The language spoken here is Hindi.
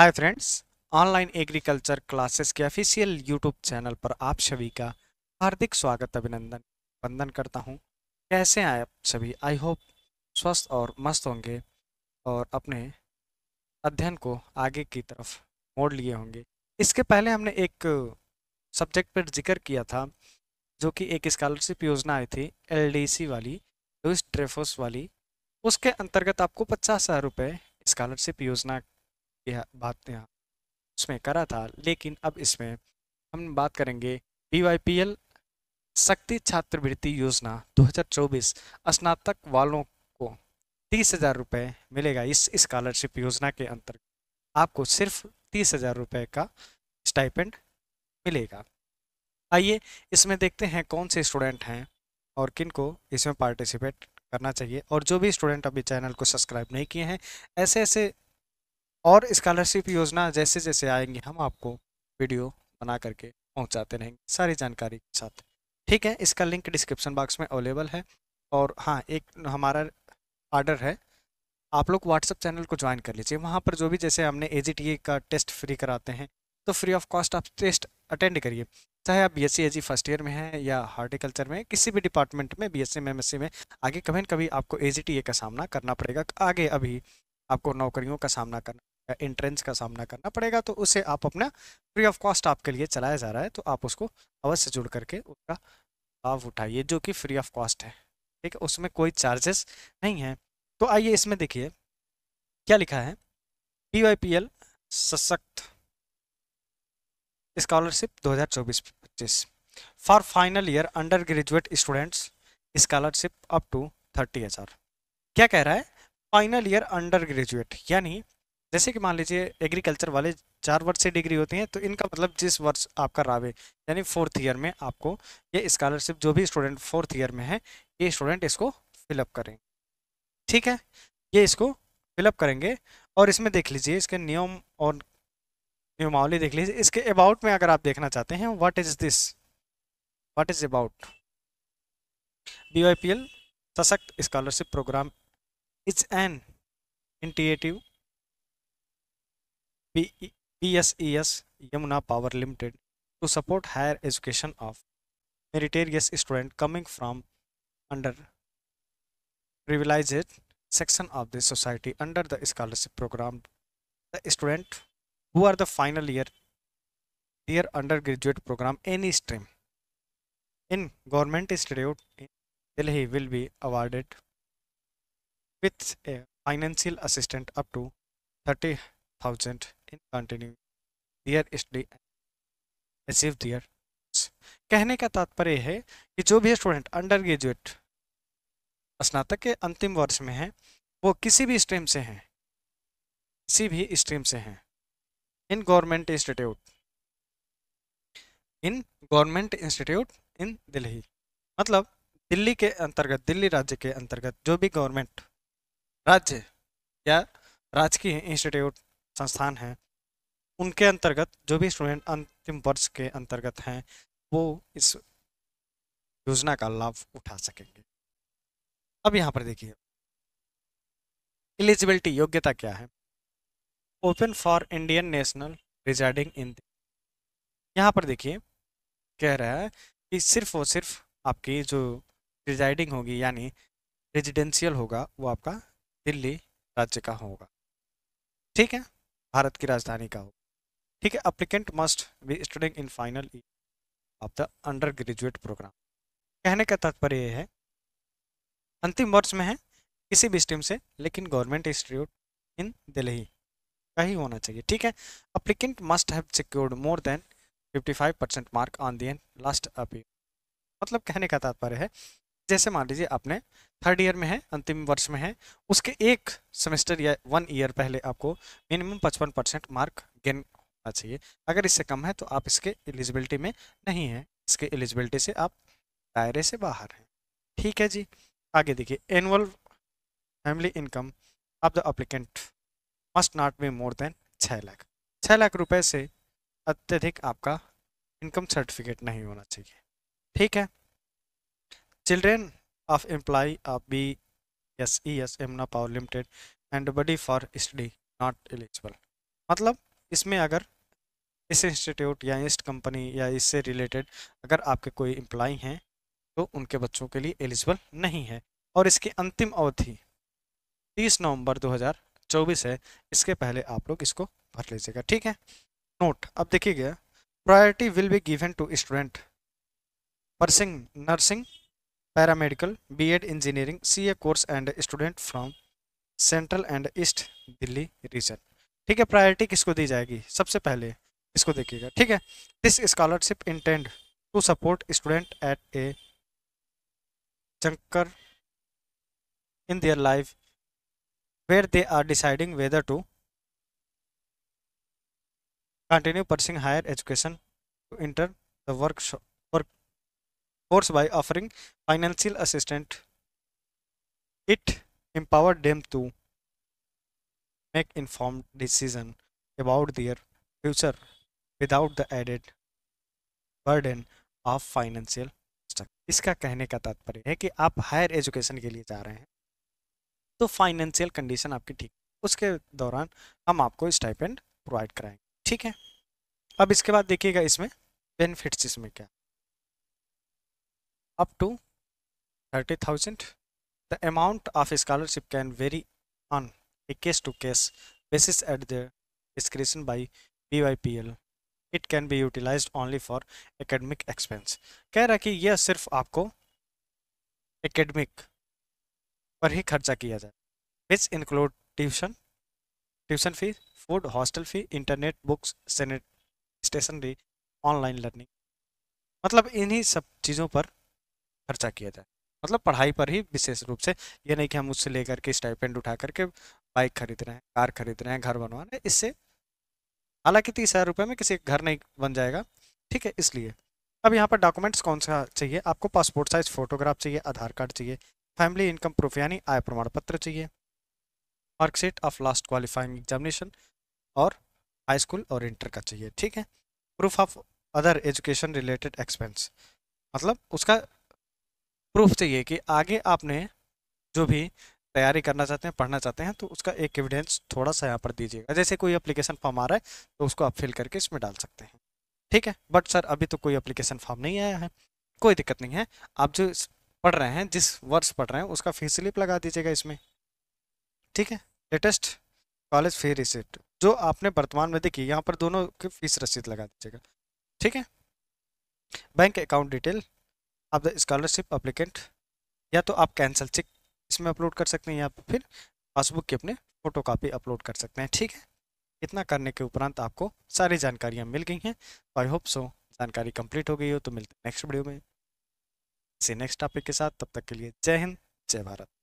हाय फ्रेंड्स ऑनलाइन एग्रीकल्चर क्लासेस के ऑफिशियल यूट्यूब चैनल पर आप सभी का हार्दिक स्वागत अभिनंदन वंदन करता हूं कैसे हैं आप सभी आई होप स्वस्थ और मस्त होंगे और अपने अध्ययन को आगे की तरफ मोड़ लिए होंगे इसके पहले हमने एक सब्जेक्ट पर जिक्र किया था जो कि एक स्कॉलरशिप योजना आई थी एल वाली लुइस ट्रेफोस वाली उसके अंतर्गत आपको पचास हज़ार रुपये स्कॉलरशिप योजना यह बात उसमें करा था लेकिन अब इसमें हम बात करेंगे बी वाई पी एल शक्ति छात्रवृत्ति योजना 2024 स्नातक वालों को तीस हज़ार रुपये मिलेगा इस स्कॉलरशिप योजना के अंतर्गत आपको सिर्फ तीस हज़ार रुपये का स्टाइपेंड मिलेगा आइए इसमें देखते हैं कौन से स्टूडेंट हैं और किन को इसमें पार्टिसिपेट करना चाहिए और जो भी स्टूडेंट अभी चैनल को सब्सक्राइब नहीं किए हैं ऐसे ऐसे और स्कॉलरशिप योजना जैसे जैसे आएंगी हम आपको वीडियो बना करके पहुंचाते रहेंगे सारी जानकारी के साथ ठीक है इसका लिंक डिस्क्रिप्शन बॉक्स में अवेलेबल है और हाँ एक हमारा आर्डर है आप लोग व्हाट्सअप चैनल को ज्वाइन कर लीजिए वहाँ पर जो भी जैसे हमने ए e का टेस्ट फ्री कराते हैं तो फ्री ऑफ कॉस्ट आप टेस्ट अटेंड करिए चाहे आप B S C first year में हैं या हार्टिकल्चर में किसी भी डिपार्टमेंट में बी एस सी में एम में आगे कभी कभी आपको ए e का सामना करना पड़ेगा आगे अभी आपको नौकरियों का सामना करना एंट्रेंस का सामना करना पड़ेगा तो उसे आप अपना फ्री ऑफ कॉस्ट आपके लिए चलाया जा रहा है तो आप उसको अवश्य जुड़ करके उसका लाभ उठाइए जो कि फ्री ऑफ कॉस्ट है ठीक है उसमें कोई चार्जेस नहीं है तो आइए इसमें देखिए क्या लिखा है पी वाई पी एल सशक्त scholarship 2024-25 for final year undergraduate students scholarship up to thirty हज़ार क्या कह रहा है फाइनल ईयर अंडर ग्रेजुएट यानी जैसे कि मान लीजिए एग्रीकल्चर वाले चार वर्ष से डिग्री होती हैं तो इनका मतलब जिस वर्ष आपका रावे यानी फोर्थ ईयर में आपको ये स्कॉलरशिप जो भी स्टूडेंट फोर्थ ईयर में है ये स्टूडेंट इसको फिलअप करेंगे ठीक है ये इसको फिलअप करेंगे और इसमें देख लीजिए इसके नियम और नियमावली देख लीजिए इसके अबाउट में अगर आप देखना चाहते हैं what is this what is about B सशक्त scholarship programme it's an initiative PSES Yamuna Power Limited to support higher education of meritorious students coming from under privileged section of the society under the scholarship program. The student who are the final year their undergraduate program any stream in government institute in Delhi will be awarded with a financial assistance up to 30,000 in continue their study as their कहने का तात्पर्य है कि जो भी स्टूडेंट अंडर ग्रेजुएट स्नातक के अंतिम वर्ष में हैं वो किसी भी स्ट्रीम से हैं किसी भी स्ट्रीम से हैं in government institute in government institute in Delhi मतलब दिल्ली के अंतर्गत दिल्ली राज्य के अंतर्गत जो भी गवर्नमेंट राज्य या राजकीय इंस्टीट्यूट संस्थान हैं उनके अंतर्गत जो भी स्टूडेंट अंतिम वर्ष के अंतर्गत हैं वो इस योजना का लाभ उठा सकेंगे अब यहाँ पर देखिए एलिजिबिलिटी योग्यता क्या है open for Indian national residing in यहाँ पर देखिए कह रहा है कि सिर्फ और सिर्फ आपकी जो रिजाइडिंग होगी यानी रेजिडेंशियल होगा वो आपका दिल्ली राज्य का होगा ठीक है भारत की राजधानी का हो ठीक है applicant must be student in final of the undergraduate programme कहने का तात्पर्य यह है अंतिम वर्ष में है किसी भी स्ट्रीम से लेकिन गवर्नमेंट इंस्टीट्यूट इन दिल्ली का ही होना चाहिए ठीक है applicant must have secured more than 55 percent mark on the and last appeal मतलब कहने का तात्पर्य है जैसे मान लीजिए आपने थर्ड ईयर में है अंतिम वर्ष में है उसके एक सेमेस्टर या वन ईयर पहले आपको मिनिमम पचपन परसेंट मार्क गेन होना चाहिए अगर इससे कम है तो आप इसके एलिजिबिलिटी में नहीं है इसके एलिजिबिलिटी से आप दायरे से बाहर हैं ठीक है जी आगे देखिए annual family income of the applicant must not be more than छः लाख छः लाख रुपये से अत्यधिक आपका इनकम सर्टिफिकेट नहीं होना चाहिए ठीक है children of employee of BSES Emna Power Limited and body for study not eligible मतलब इसमें अगर इस इंस्टीट्यूट या इस कंपनी या इससे रिलेटेड अगर आपके कोई इम्प्लाई हैं तो उनके बच्चों के लिए एलिजिबल नहीं है और इसकी अंतिम अवधि 30 नवंबर 2024 है इसके पहले आप लोग इसको भर लीजिएगा ठीक है नोट अब देखिएगा priority will be given to student pursuing nursing paramedical B.Ed engineering CA course and student from central and east Delhi region ठीक है प्रायोरिटी किसको दी जाएगी सबसे पहले इसको देखिएगा ठीक है this scholarship intend to support student at a juncture in their life where they are deciding whether to continue pursuing higher education to enter the workshop force by offering financial assistant it empower them to make inform decision about their future without the added burden of financial इसका कहने का तात्पर्य है कि आप हायर एजुकेशन के लिए जा रहे हैं तो फाइनेंशियल कंडीशन आपकी ठीक है उसके दौरान हम आपको स्टाइपेंड प्रोवाइड कराएंगे ठीक है अब इसके बाद देखिएगा इसमें बेनिफिट्स इसमें क्या up to 30,000. The amount of scholarship can vary on a case-to-case -case basis at their discretion by BYPL. It can be utilized only for academic expense. कह रहा कि यह सिर्फ आपको academic पर ही खर्चा किया जाए which include tuition tuition fees food hostel fee internet books सेनेट स्टेशनरी ऑनलाइन लर्निंग मतलब इन्हीं सब चीज़ों पर खर्चा किया जाए मतलब पढ़ाई पर ही विशेष रूप से ये नहीं कि हम उससे लेकर के स्टाइपेंड उठा करके बाइक खरीद रहे हैं कार खरीद रहे हैं घर बनवा रहे हैं इससे हालांकि तीस हज़ार रुपये में किसी घर नहीं बन जाएगा ठीक है इसलिए अब यहाँ पर डॉक्यूमेंट्स कौन सा चाहिए आपको पासपोर्ट साइज फोटोग्राफ चाहिए आधार कार्ड चाहिए फैमिली इनकम प्रूफ यानी आय प्रमाण पत्र चाहिए marksheet of last qualifying examination और हाई स्कूल और इंटर का चाहिए ठीक है proof of other education related expense मतलब उसका प्रूफ चाहिए कि आगे आपने जो भी तैयारी करना चाहते हैं पढ़ना चाहते हैं तो उसका एक एविडेंस थोड़ा सा यहाँ पर दीजिएगा जैसे कोई अप्लीकेशन फॉर्म आ रहा है तो उसको आप फिल करके इसमें डाल सकते हैं ठीक है बट सर अभी तो कोई अप्लीकेशन फॉर्म नहीं आया है कोई दिक्कत नहीं है आप जो पढ़ रहे हैं जिस वर्ष पढ़ रहे हैं उसका फीस स्लिप लगा दीजिएगा इसमें ठीक है लेटेस्ट कॉलेज फी रिसिप्ट जो आपने वर्तमान में देखी यहाँ पर दोनों की फीस रसीद लगा दीजिएगा ठीक है बैंक अकाउंट डिटेल आप द स्कॉलरशिप अप्लीकेंट या तो आप कैंसल चेक इसमें अपलोड कर सकते हैं या फिर पासबुक की अपने फोटो कापी अपलोड कर सकते हैं ठीक है इतना करने के उपरांत आपको सारी जानकारियाँ मिल गई हैं आई होप सो जानकारी कंप्लीट हो गई हो तो मिलते हैं नेक्स्ट वीडियो में इसी नेक्स्ट टॉपिक के साथ तब तक के लिए जय हिंद जय भारत